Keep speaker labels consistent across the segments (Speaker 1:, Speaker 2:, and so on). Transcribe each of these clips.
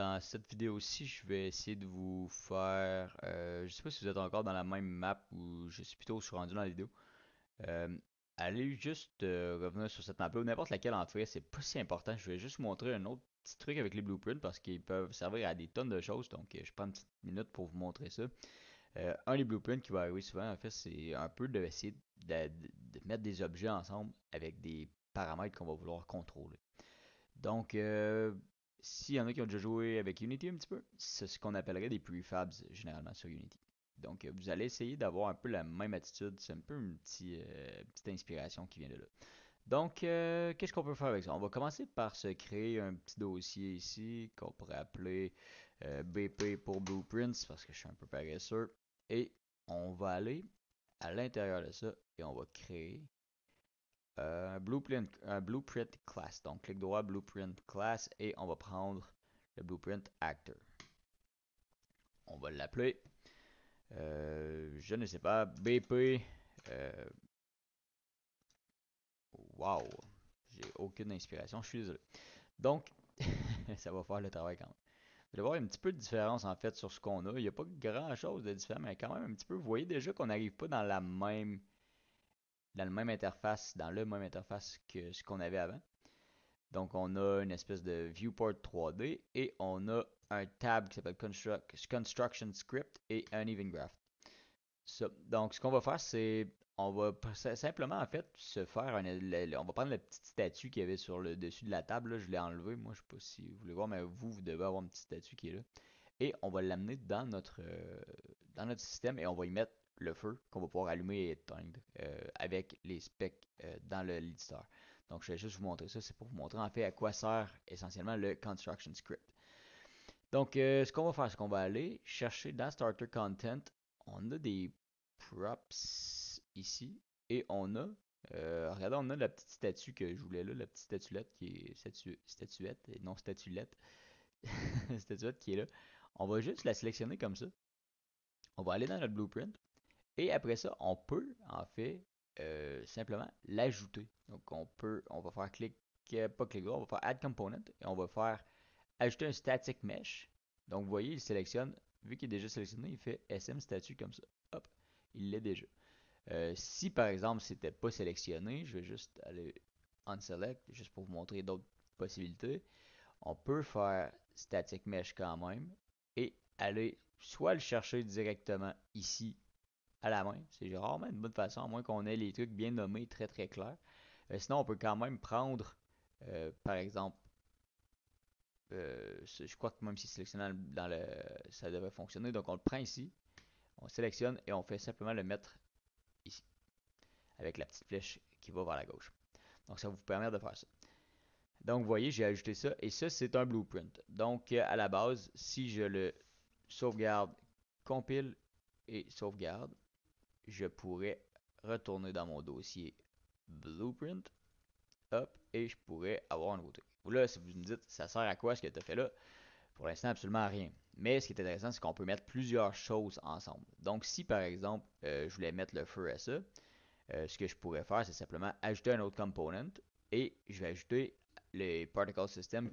Speaker 1: dans cette vidéo-ci, je vais essayer de vous faire... Euh, je sais pas si vous êtes encore dans la même map ou je suis plutôt sur rendu dans la vidéo. Euh, allez juste euh, revenir sur cette map ou n'importe laquelle en fait, c'est pas si important. Je vais juste vous montrer un autre petit truc avec les blueprints parce qu'ils peuvent servir à des tonnes de choses. Donc je prends une petite minute pour vous montrer ça. un des blueprints qui va arriver souvent en fait, c'est un peu d'essayer de, de mettre des objets ensemble avec des paramètres qu'on va vouloir contrôler. Donc, euh, s'il y en a qui ont déjà joué avec Unity un petit peu, c'est ce qu'on appellerait des prefabs généralement sur Unity. Donc, vous allez essayer d'avoir un peu la même attitude. C'est un peu une euh, petite, inspiration qui vient de là. Donc, euh, qu'est-ce qu'on peut faire avec ça? On va commencer par se créer un petit dossier ici qu'on pourrait appeler euh, BP pour Blueprints parce que je suis un peu paresseux. Et on va aller à l'intérieur de ça et on va créer un euh, blueprint, euh, blueprint class. Donc, clic droit, blueprint class, et on va prendre le blueprint actor. On va l'appeler, euh, je ne sais pas, BP. wow, j'ai aucune inspiration, je suis désolé. Donc, ça va faire le travail quand même. Vous allez voir un petit peu de différence en fait sur ce qu'on a. Il n'y a pas grand chose de différent, mais quand même un petit peu. Vous voyez déjà qu'on n'arrive pas dans la même dans le même interface, dans le même interface que ce qu'on avait avant. Donc on a une espèce de viewport 3D et on a un tab qui s'appelle Construction Script et un even Graph. donc ce qu'on va faire, c'est on va simplement en fait se faire on va prendre la petite statue qu'il y avait sur le dessus de la table. je l'ai enlevé, moi je sais pas si vous voulez voir, mais vous, vous devez avoir une petite statue qui est là. Et on va l'amener dans notre euh, dans notre système et on va y mettre le feu qu'on va pouvoir allumer et éteindre euh, avec les specs euh, le dans l'éditeur. Donc, je vais juste vous montrer ça. C'est pour vous montrer en fait à quoi sert essentiellement le construction script. Donc, euh, ce qu'on va faire, c'est qu'on va aller chercher dans Starter Content, on a des props ici et on a, regardez, on a la petite statue que je voulais là, la petite statuette qui est statuette non statuette, statuette qui est là. On va juste la sélectionner comme ça. On va aller dans notre blueprint. Et après ça, on peut en fait euh, simplement l'ajouter. Donc on peut, on va faire clic, pas clic droit, on va faire Add Component et on va faire ajouter un static mesh. Donc vous voyez, il sélectionne, vu qu'il est déjà sélectionné, il fait SM statut comme ça. Hop, il l'est déjà. Euh, si par exemple c'était pas sélectionné, je vais juste aller on select juste pour vous montrer d'autres possibilités. On peut faire static mesh quand même et aller soit le chercher directement ici à la main. C'est rarement une bonne façon, à moins qu'on ait les trucs bien nommés, très très clairs. Euh, sinon, on peut quand même prendre, euh, par exemple, euh, je crois que même si sélectionné dans le, ça devrait fonctionner. Donc, on le prend ici, on sélectionne et on fait simplement le mettre ici, avec la petite flèche qui va vers la gauche. Donc, ça vous permet de faire ça. Donc, vous voyez, j'ai ajouté ça et ça, c'est un blueprint. Donc, à la base, si je le sauvegarde, compile et sauvegarde, je pourrais retourner dans mon dossier Blueprint. Hop, et je pourrais avoir un nouveau truc. Là, si vous me dites, ça sert à quoi ce que tu as fait là Pour l'instant, absolument rien. Mais ce qui est intéressant, c'est qu'on peut mettre plusieurs choses ensemble. Donc, si par exemple, euh, je voulais mettre le feu à ça, euh, ce que je pourrais faire, c'est simplement ajouter un autre component et je vais ajouter les particle system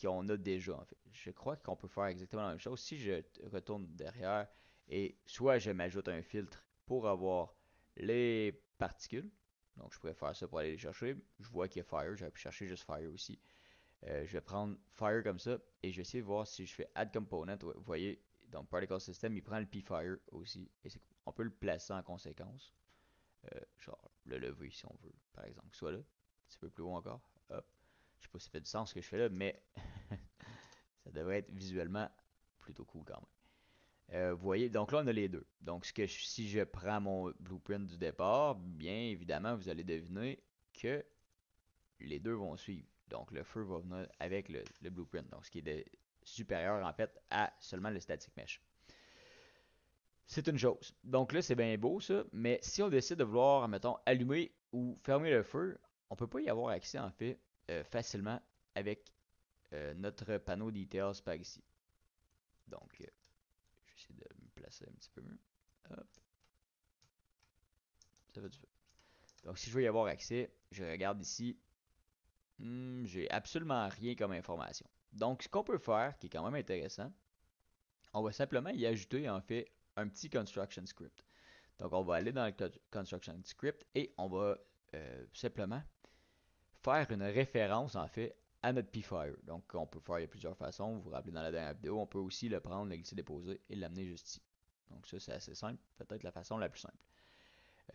Speaker 1: qu'on a déjà. fait. Je crois qu'on peut faire exactement la même chose. Si je retourne derrière et soit je m'ajoute un filtre pour avoir les particules. Donc, je pourrais faire ça pour aller les chercher. Je vois qu'il y a Fire. J'aurais pu chercher juste Fire aussi. Euh, je vais prendre Fire comme ça. Et je vais essayer de voir si je fais Add Component. Vous voyez, donc Particle System, il prend le P-Fire aussi. Et c'est on peut le placer en conséquence. Euh, genre, le lever si on veut, par exemple. Soit là. Un petit peu plus haut encore. Hop. Je sais pas si ça fait du sens ce que je fais là, mais ça devrait être visuellement plutôt cool quand même. Euh, vous voyez, donc là, on a les deux. Donc, ce que si je prends mon blueprint du départ, bien évidemment, vous allez deviner que les deux vont suivre. Donc, le feu va venir avec le, blueprint. Donc, ce qui est supérieur, en fait, à seulement le static mesh. C'est une chose. Donc là, c'est bien beau, ça. Mais si on décide de vouloir, mettons, allumer ou fermer le feu, on peut pas y avoir accès, en fait, euh, facilement avec euh, notre panneau details par ici. Donc, un petit peu Donc si je veux y avoir accès, je regarde ici. Hmm, j'ai absolument rien comme information. Donc ce qu'on peut faire, qui est quand même intéressant, on va simplement y ajouter en fait un petit construction script. Donc on va aller dans le construction script et on va euh, simplement faire une référence en fait à notre P-Fire. Donc on peut faire de plusieurs façons, vous vous rappelez dans la dernière vidéo, on peut aussi le prendre, le glisser, déposer et l'amener juste ici. Donc ça, c'est assez simple, peut-être la façon la plus simple.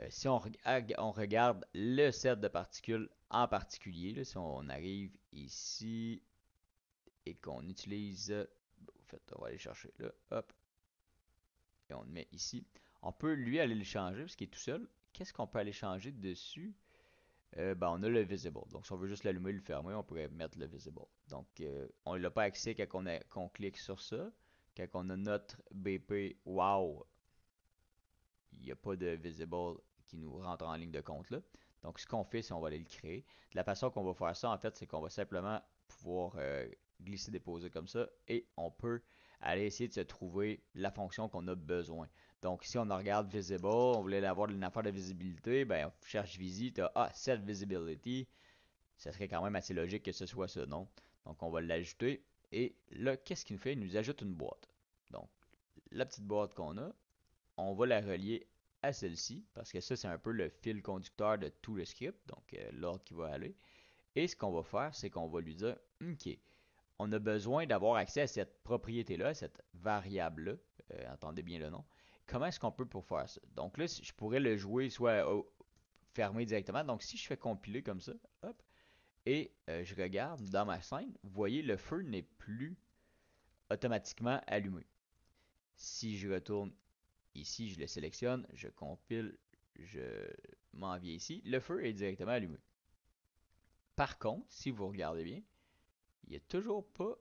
Speaker 1: Euh, si on, regarde le set de particules en particulier, si on arrive ici et qu'on utilise... en fait, on va aller chercher là, hop. Et on le met ici. On peut, lui, aller le changer parce qu'il est tout seul. Qu'est-ce qu'on peut aller changer dessus? Euh, ben, on a le visible. Donc, si on veut juste l'allumer et le fermer, on pourrait mettre le visible. Donc, on euh, on l'a pas accès quand qu'on clique sur ça quand on a notre BP Wow, il n'y a pas de visible qui nous rentre en ligne de compte Donc, ce qu'on fait, c'est qu'on va aller le créer. la façon qu'on va faire ça, en fait, c'est qu'on va simplement pouvoir euh, glisser, déposer comme ça et on peut aller essayer de se trouver la fonction qu'on a besoin. Donc, si on regarde Visible, on voulait avoir une affaire de visibilité, ben, on cherche Visite, ah, cette visibilité, Ça serait quand même assez logique que ce soit ce nom. Donc, on va l'ajouter. Et là, qu'est-ce qu'il nous fait? Il nous ajoute une boîte. Donc, la petite boîte qu'on a, on va la relier à celle-ci, parce que ça, c'est un peu le fil conducteur de tout le script, donc euh, l'ordre qui va aller. Et ce qu'on va faire, c'est qu'on va lui dire, OK, on a besoin d'avoir accès à cette propriété-là, cette variable-là, entendez euh, bien le nom. Comment est-ce qu'on peut pour faire ça? Donc là, je pourrais le jouer soit oh, fermé directement. Donc si je fais compiler comme ça, hop, et euh, je regarde dans ma scène, vous voyez, le feu n'est plus automatiquement allumé. Si je retourne ici, je le sélectionne, je compile, je m'en viens ici, le feu est directement allumé. Par contre, si vous regardez bien, il n'y a toujours pas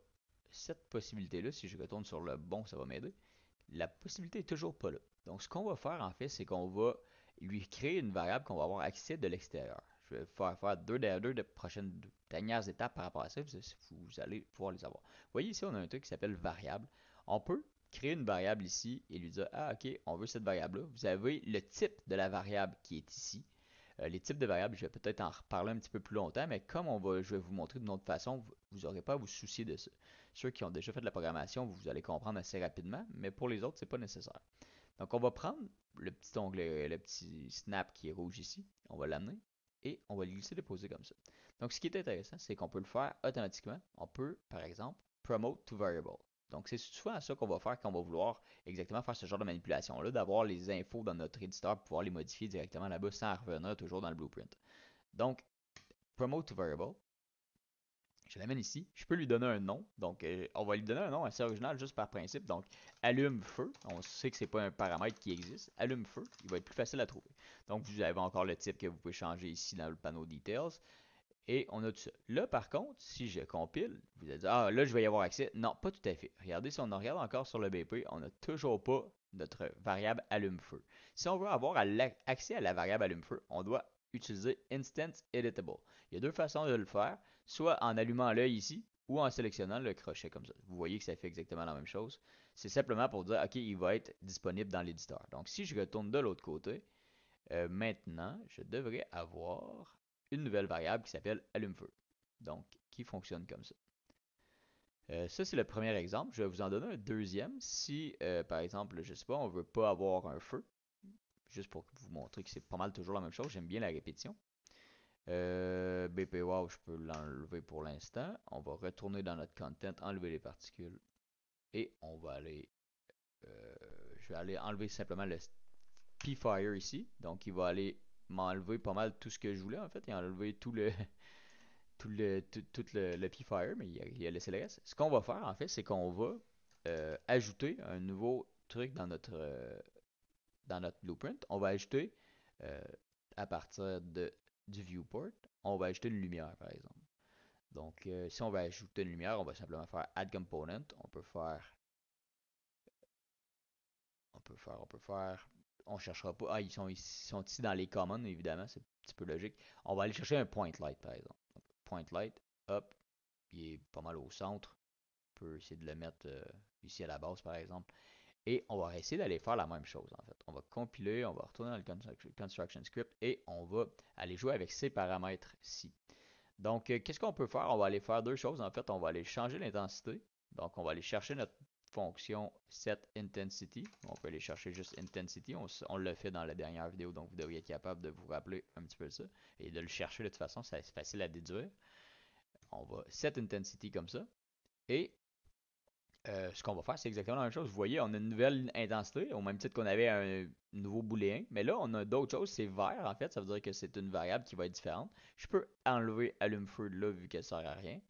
Speaker 1: cette possibilité-là. Si je retourne sur le bon, ça va m'aider. La possibilité n'est toujours pas là. Donc, ce qu'on va faire, en fait, c'est qu'on va lui créer une variable qu'on va avoir accès de l'extérieur. Je vais faire, faire deux, deux, de prochaines dernières étapes par rapport à ça. vous allez pouvoir les avoir. Vous voyez ici, on a un truc qui s'appelle variable. On peut créer une variable ici et lui dire, ah ok, on veut cette variable-là. Vous avez le type de la variable qui est ici. Euh, les types de variables, je vais peut-être en reparler un petit peu plus longtemps, mais comme on va, je vais vous montrer d'une autre façon, vous n'aurez pas à vous soucier de ça. Ceux qui ont déjà fait de la programmation, vous allez comprendre assez rapidement, mais pour les autres, ce n'est pas nécessaire. Donc on va prendre le petit onglet, le petit snap qui est rouge ici, on va l'amener et on va le glisser, déposer comme ça. Donc ce qui est intéressant, c'est qu'on peut le faire automatiquement. On peut, par exemple, promote to variable. Donc, c'est souvent à ça qu'on va faire qu'on va vouloir exactement faire ce genre de manipulation-là, d'avoir les infos dans notre éditeur pour pouvoir les modifier directement là-bas sans revenir toujours dans le blueprint. Donc, promote variable. Je l'amène ici. Je peux lui donner un nom. Donc, euh, on va lui donner un nom assez original juste par principe. Donc, allume feu. On sait que ce n'est pas un paramètre qui existe. Allume feu. Il va être plus facile à trouver. Donc, vous avez encore le type que vous pouvez changer ici dans le panneau details. Et on a tout ça. Là, par contre, si je compile, vous allez dire, ah, là, je vais y avoir accès. Non, pas tout à fait. Regardez, si on regarde encore sur le BP, on n'a toujours pas notre variable allume-feu. Si on veut avoir accès à la variable allume-feu, on doit utiliser Instance Editable. Il y a deux façons de le faire, soit en allumant l'œil ici, ou en sélectionnant le crochet comme ça. Vous voyez que ça fait exactement la même chose. C'est simplement pour dire, OK, il va être disponible dans l'éditeur. Donc, si je retourne de l'autre côté, euh, maintenant, je devrais avoir une nouvelle variable qui s'appelle allume-feu, donc qui fonctionne comme ça. Euh, ça, c'est le premier exemple. Je vais vous en donner un deuxième. Si, euh, par exemple, je sais pas, on veut pas avoir un feu, juste pour vous montrer que c'est pas mal toujours la même chose, j'aime bien la répétition. Euh, BP je peux l'enlever pour l'instant. On va retourner dans notre content, enlever les particules. Et on va aller... Euh, je vais aller enlever simplement le P-Fire ici. Donc, il va aller m'a enlevé pas mal tout ce que je voulais, en fait. et enlever tout le. Tout le, tout, le, le P-Fire, mais il y a, le reste. Ce qu'on va faire, en fait, c'est qu'on va euh, ajouter un nouveau truc dans notre, euh, dans notre blueprint. On va ajouter, euh, à partir de, du viewport, on va ajouter une lumière, par exemple. Donc, si on va ajouter une lumière, on va simplement faire Add Component. On peut faire... On peut faire, on peut faire on cherchera pas. Ah, ils sont, ils sont ici dans les commons, évidemment, c'est un petit peu logique. On va aller chercher un point light, par exemple. point light, hop, il est pas mal au centre. On peut essayer de le mettre euh, ici à la base, par exemple. Et on va essayer d'aller faire la même chose, en fait. On va compiler, on va retourner dans le construction script et on va aller jouer avec ces paramètres-ci. Donc, euh, qu'est-ce qu'on peut faire? On va aller faire deux choses, en fait. On va aller changer l'intensité. Donc, on va aller chercher notre fonction Set Intensity, On peut aller chercher juste intensity. On, on l'a fait dans la dernière vidéo, donc vous devriez être capable de vous rappeler un petit peu ça. Et de le chercher de toute façon, c'est facile à déduire. On va Set Intensity comme ça. Et euh, ce qu'on va faire, c'est exactement la même chose. Vous voyez, on a une nouvelle intensité, au même titre qu'on avait un nouveau booléen. Mais là, on a d'autres choses. C'est vert, en fait. Ça veut dire que c'est une variable qui va être différente. Je peux enlever allume-feu là, vu qu'elle ne sert à rien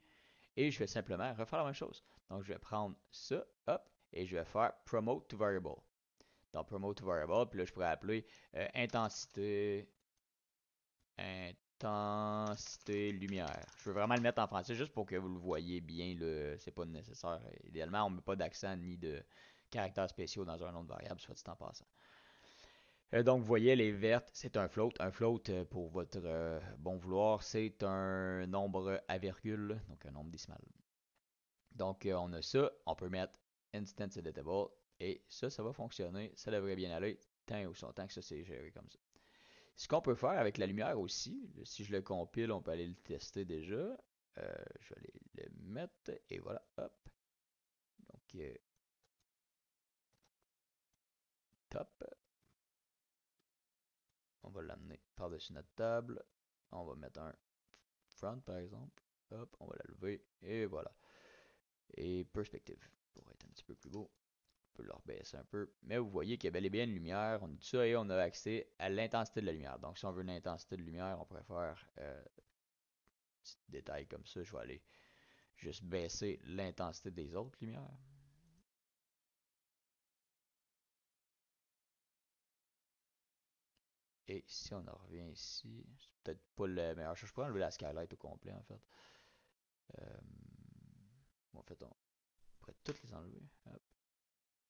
Speaker 1: et je vais simplement refaire la même chose. Donc, je vais prendre ça, hop, et je vais faire promote to variable. Donc, promote to variable, puis là, je pourrais appeler euh, intensité, intensité lumière. Je veux vraiment le mettre en français juste pour que vous le voyez bien, c'est pas nécessaire. Idéalement, on ne met pas d'accent ni de caractères spéciaux dans un nom de variable, soit dit en passant. Euh, donc, vous voyez, les vertes, c'est un float. Un float, euh, pour votre euh, bon vouloir, c'est un nombre à virgule, donc un nombre décimal. Donc, on a ça. On peut mettre instance editable. Et ça, ça va fonctionner. Ça devrait bien aller tant ou que ça c'est géré comme ça. Ce qu'on peut faire avec la lumière aussi, si je le compile, on peut aller le tester déjà. je vais aller le mettre et voilà, hop. Donc, top par-dessus notre table. On va mettre un front par exemple. Hop, on va la lever. Et voilà. Et perspective. Pour être un petit peu plus beau. On peut le rebaisser un peu. Mais vous voyez qu'il y a bel et bien une lumière. On est ça et on a accès à l'intensité de la lumière. Donc si on veut une intensité de lumière, on pourrait faire un euh, petit détail comme ça. Je vais aller juste baisser l'intensité des autres lumières. Et si on en revient ici, c'est peut-être pas le meilleur choix. Je pourrais enlever la skylight au complet en fait. Euh, en fait, on pourrait toutes les enlever.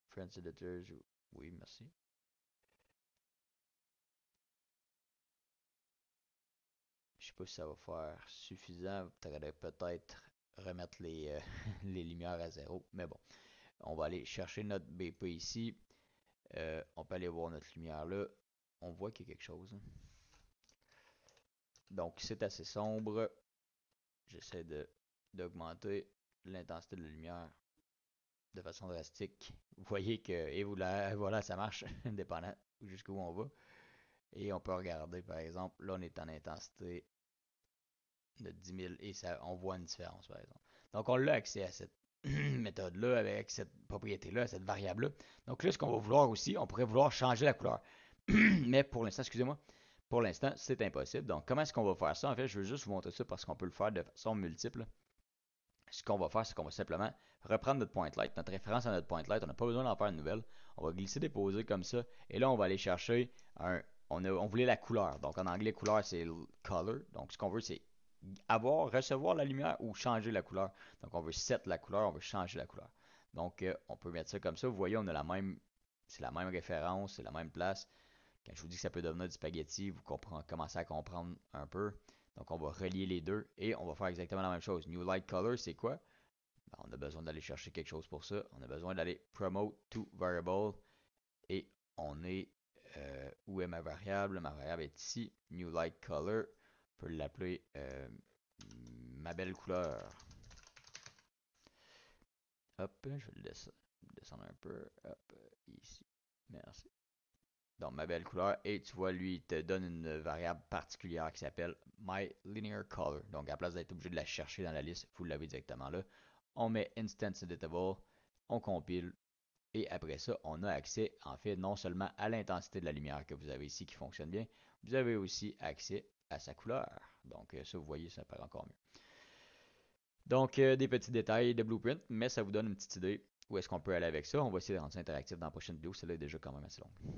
Speaker 1: Friends Editors, oui, merci. Je sais pas si ça va faire suffisant. Peut-être remettre les, euh, les lumières à zéro. Mais bon, on va aller chercher notre BP ici. Euh, on peut aller voir notre lumière là on voit qu'il y a quelque chose. Hein. Donc c'est assez sombre. J'essaie d'augmenter l'intensité de la lumière de façon drastique. Vous voyez que, et vous voilà, ça marche, indépendamment jusqu'où on va. Et on peut regarder, par exemple, là on est en intensité de 10 000 et ça, on voit une différence, par exemple. Donc on a accès à cette méthode-là, avec cette propriété-là, cette variable-là. Donc là, ce qu'on va vouloir aussi, on pourrait vouloir changer la couleur. Mais pour l'instant, excusez-moi, pour l'instant, c'est impossible. Donc, comment est-ce qu'on va faire ça? En fait, je veux juste vous montrer ça parce qu'on peut le faire de façon multiple. Ce qu'on va faire, c'est qu'on va simplement reprendre notre point light, notre référence à notre point light. On n'a pas besoin d'en faire une nouvelle. On va glisser, déposer comme ça. Et là, on va aller chercher un. On, voulait la couleur. Donc, en anglais, couleur, c'est color. Donc, ce qu'on veut, c'est avoir, recevoir la lumière ou changer la couleur. Donc, on veut set la couleur, on veut changer la couleur. Donc, euh, on peut mettre ça comme ça. Vous voyez, on a la même. C'est la même référence, c'est la même place. Ben, je vous dis que ça peut devenir du spaghetti, vous commencez à comprendre un peu. Donc, on va relier les deux et on va faire exactement la même chose. New Light Color, c'est quoi? Ben, on a besoin d'aller chercher quelque chose pour ça. On a besoin d'aller promote to variable et on est euh, où est ma variable? Ma variable est ici. New Light Color. On peut l'appeler euh, ma belle couleur. Hop, je vais le descendre un peu. Hop, ici. Merci donc ma belle couleur. Et tu vois, lui, il te donne une variable particulière qui s'appelle my Donc, à la place d'être obligé de la chercher dans la liste, vous l'avez directement là. On met instance editable, on compile. Et après ça, on a accès, en fait, non seulement à l'intensité de la lumière que vous avez ici qui fonctionne bien, vous avez aussi accès à sa couleur. Donc, euh, ça, vous voyez, ça paraît encore mieux. Donc, euh, des petits détails de Blueprint, mais ça vous donne une petite idée où est-ce qu'on peut aller avec ça. On va essayer de rendre ça interactif dans la prochaine vidéo. Celle-là est déjà quand même assez longue.